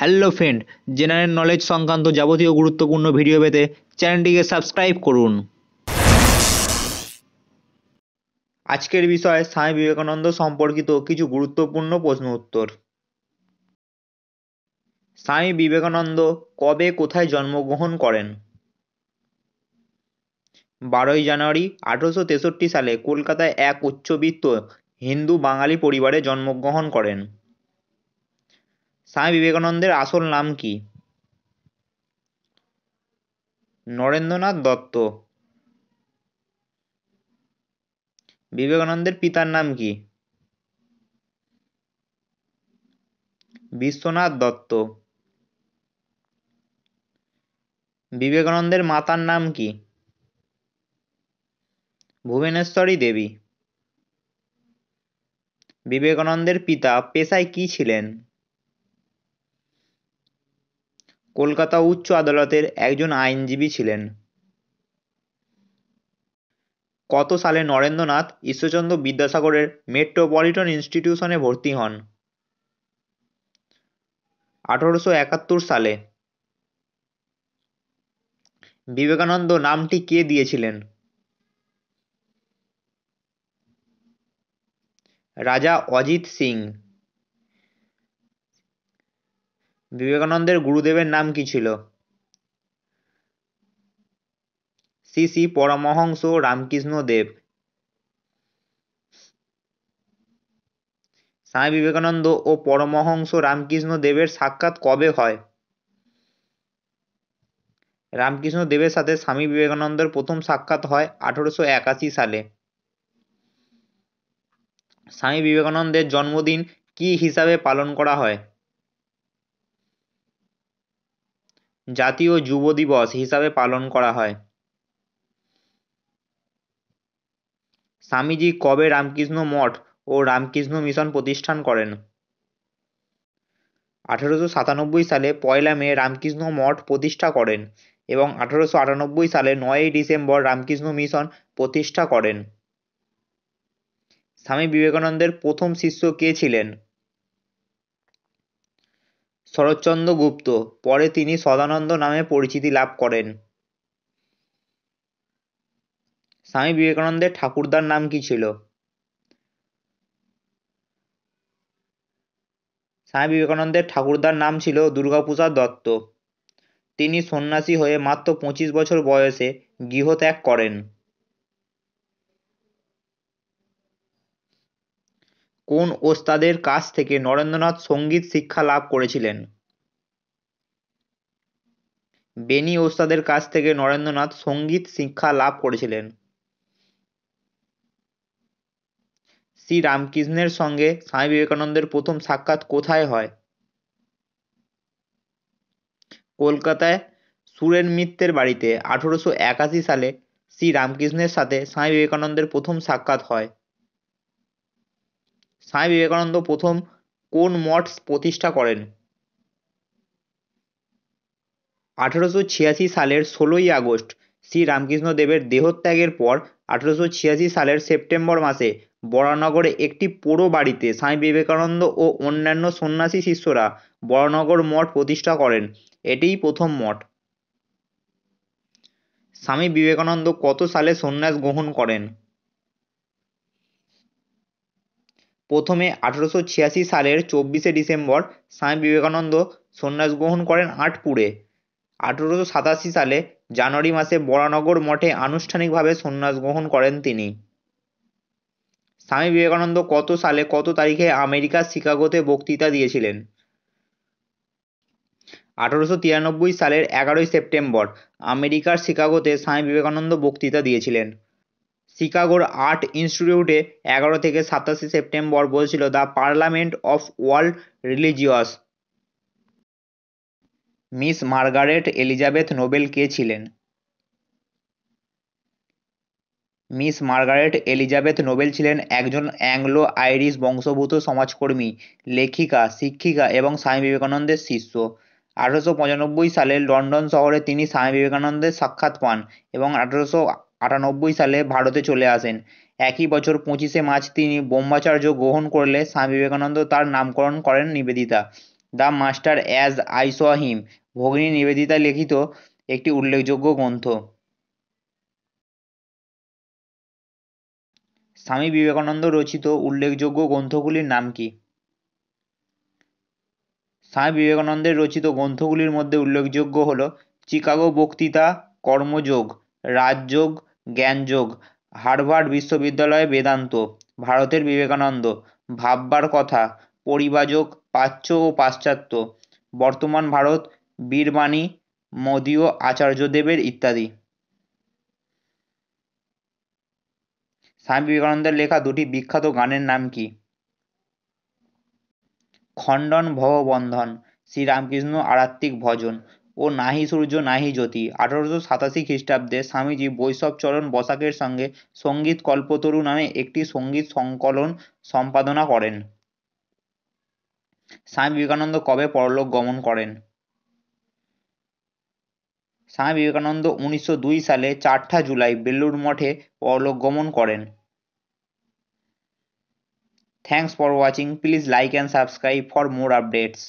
Hello friend general knowledge সংক্রান্ত যাবতীয় গুরুত্বপূর্ণ ভিডিও পেতে চ্যানেলটিকে সাবস্ক্রাইব করুন আজকের বিষয়ে স্বামী বিবেকানন্দ সম্পর্কিত কিছু গুরুত্বপূর্ণ প্রশ্ন উত্তর স্বামী বিবেকানন্দ কবে কোথায় জন্মগ্রহণ করেন বারোই জানুয়ারি আঠারোশো তেষট্টি সালে কলকাতায় এক উচ্চবিত্ত হিন্দু বাঙালি পরিবারে জন্মগ্রহণ করেন স্বামী বিবেকানন্দের আসল নাম কি নরেন্দ্রনাথ দত্ত বিবেকানন্দের পিতার নাম কি বিশ্বনাথ দত্ত বিবেকানন্দের মাতার নাম কি ভুবনেশ্বরী দেবী বিবেকানন্দের পিতা পেশায় কি ছিলেন কলকাতা উচ্চ আদালতের একজন আইনজীবী ছিলেন। কত সালে নরেন্দ্রনাথ ঈশ্বরচন্দ্র বিদ্যাসাগরের মেট্রোপলিটন ইনস্টিটিউশনে ভর্তি হন? আঠারোশো একাত্তর সালে বিবেকানন্দ নামটি কে দিয়েছিলেন? রাজা অজিত সিং বিবেকানন্দের গুরুদেবের নাম কী ছিল? শ্রী শ্রী পরমহংস রামকৃষ্ণ দেব স্বামী বিবেকানন্দ ও পরমহংস রামকৃষ্ণ দেবের সাক্ষাৎ কবে হয় রামকৃষ্ণ দেবের সাথে স্বামী বিবেকানন্দের প্রথম সাক্ষাৎ হয় আঠারোশো একাশি সালে স্বামী বিবেকানন্দের জন্মদিন কি হিসাবে পালন করা হয় জাতীয় যুব দিবস হিসাবে পালন করা হয় স্বামীজি কবে রামকৃষ্ণ মঠ ও রামকৃষ্ণ মিশন প্রতিষ্ঠান করেন আঠারোশো সাতানব্বই সালে পয়লা মে রামকৃষ্ণ মঠ প্রতিষ্ঠা করেন এবং আঠারোশো আটানব্বই সালে নয়ই ডিসেম্বর রামকৃষ্ণ মিশন প্রতিষ্ঠা করেন স্বামী বিবেকানন্দের প্রথম শিষ্য কে ছিলেন শরৎচন্দ্র গুপ্ত পরে তিনি সদানন্দ নামে পরিচিতি লাভ করেন স্বামী বিবেকানন্দের ঠাকুরদার নাম কি ছিল স্বামী বিবেকানন্দের ঠাকুরদার নাম ছিল দুর্গাপ্রসাদ দত্ত তিনি সন্ন্যাসী হয়ে মাত্র পঁচিশ বছর বয়সে গৃহত্যাগ করেন কোন ওস্তাদের কাছ থেকে নরেন্দ্রনাথ সঙ্গীত শিক্ষা লাভ করেছিলেন বেনি ওস্তাদের কাছ থেকে নরেন্দ্রনাথ সঙ্গীত শিক্ষা লাভ করেছিলেন শ্রী রামকৃষ্ণের সঙ্গে স্বামী বিবেকানন্দের প্রথম সাক্ষাৎ কোথায় হয় কলকাতায় সুরেন মিত্রের বাড়িতে আঠারোশো একাশি সালে শ্রী রামকৃষ্ণের সাথে স্বামী বিবেকানন্দের প্রথম সাক্ষাৎ হয় স্বামী বিবেকানন্দ প্রথম কোন মঠ প্রতিষ্ঠা করেন আঠারোশো ছিয়াশি সালের ষোলোই আগস্ট শ্রী রামকৃষ্ণ দেবের দেহত্যাগের পর আঠারোশো ছিয়াশি সালের সেপ্টেম্বর মাসে বরানগরে একটি পোড়ো বাড়িতে স্বামী বিবেকানন্দ ও অন্যান্য সন্ন্যাসী শিষ্যরা বরানগর মঠ প্রতিষ্ঠা করেন এটিই প্রথম মঠ স্বামী বিবেকানন্দ কত সালে সন্ন্যাস গ্রহণ করেন প্রথমে আঠেরোশো ছিয়াশি সালের চব্বিশে ডিসেম্বর স্বামী বিবেকানন্দ সন্ন্যাস গ্রহণ করেন আটপুরে আঠেরোশো সাতাশি সালে জানুয়ারি মাসে বরানগর মঠে আনুষ্ঠানিকভাবে সন্ন্যাস গ্রহণ করেন তিনি স্বামী বিবেকানন্দ কত সালে কত তারিখে আমেরিকার শিকাগোতে বক্তৃতা দিয়েছিলেন আঠারোশো তিরানব্বই সালের এগারোই সেপ্টেম্বর আমেরিকার শিকাগোতে স্বামী বিবেকানন্দ বক্তৃতা দিয়েছিলেন শিকাগোর আর্ট ইনস্টিটিউটে এগারো থেকে সাতাশে সেপ্টেম্বর বলছিল the parliament of world religious Miss Margaret Elizabeth Noble কে ছিলেন মিস মার্গারেট এলিজাবেথ নোবেল ছিলেন একজন অ্যাংলো আইরিশ বংশভূত সমাজকর্মী লেখিকা শিক্ষিকা এবং স্বামী বিবেকানন্দের শিষ্য আঠারোশো পঁচানব্বই সালে লন্ডন শহরে তিনি স্বামী বিবেকানন্দের সাক্ষাৎ পান এবং আঠারোশো আটানব্বই সালে ভারতে চলে আসেন একই বছর পঁচিশে মার্চ তিনি ব্রহ্মাচার্য গ্রহণ করলে স্বামী বিবেকানন্দ তার নামকরণ করেন Nivedita the master as I saw him Bhagini Nivedita লিখিত একটি উল্লেখযোগ্য গ্রন্থ স্বামী বিবেকানন্দ রচিত উল্লেখযোগ্য গ্রন্থগুলির নাম কি স্বামী বিবেকানন্দের রচিত গ্রন্থগুলির মধ্যে উল্লেখযোগ্য হল চিকাগো বক্তৃতা কর্মযোগ রাজযোগ জ্ঞানযোগ হার্ভার্ড বিশ্ববিদ্যালয় বেদান্ত ভারতের বিবেকানন্দ ভাববার কথা পরিবাজক প্রাচ্য ও পাশ্চাত্য বর্তমান ভারত বীরবাণী মদীয় আচার্য দেবের ইত্যাদি স্বামী বিবেকানন্দের লেখা দুটি বিখ্যাত গানের নাম কি খণ্ডন ভববন্ধন শ্রীরামকৃষ্ণ আরাত্মিক ভজন ও নাহি সূর্য নাহি জ্যোতি আঠারোশো সাতাশি খ্রিস্টাব্দে স্বামীজি বৈষ্ণবচরণ বসাকের সঙ্গে সঙ্গীত কল্পতরু নামে একটি সঙ্গীত সংকলন সম্পাদনা করেন স্বামী বিবেকানন্দ কবে পরলোক গমন করেন স্বামী বিবেকানন্দ উনিশশো দুই সালে চারটা জুলাই বেল্লুর মঠে পরলোক গমন করেন thanks for watching please like and subscribe for more updates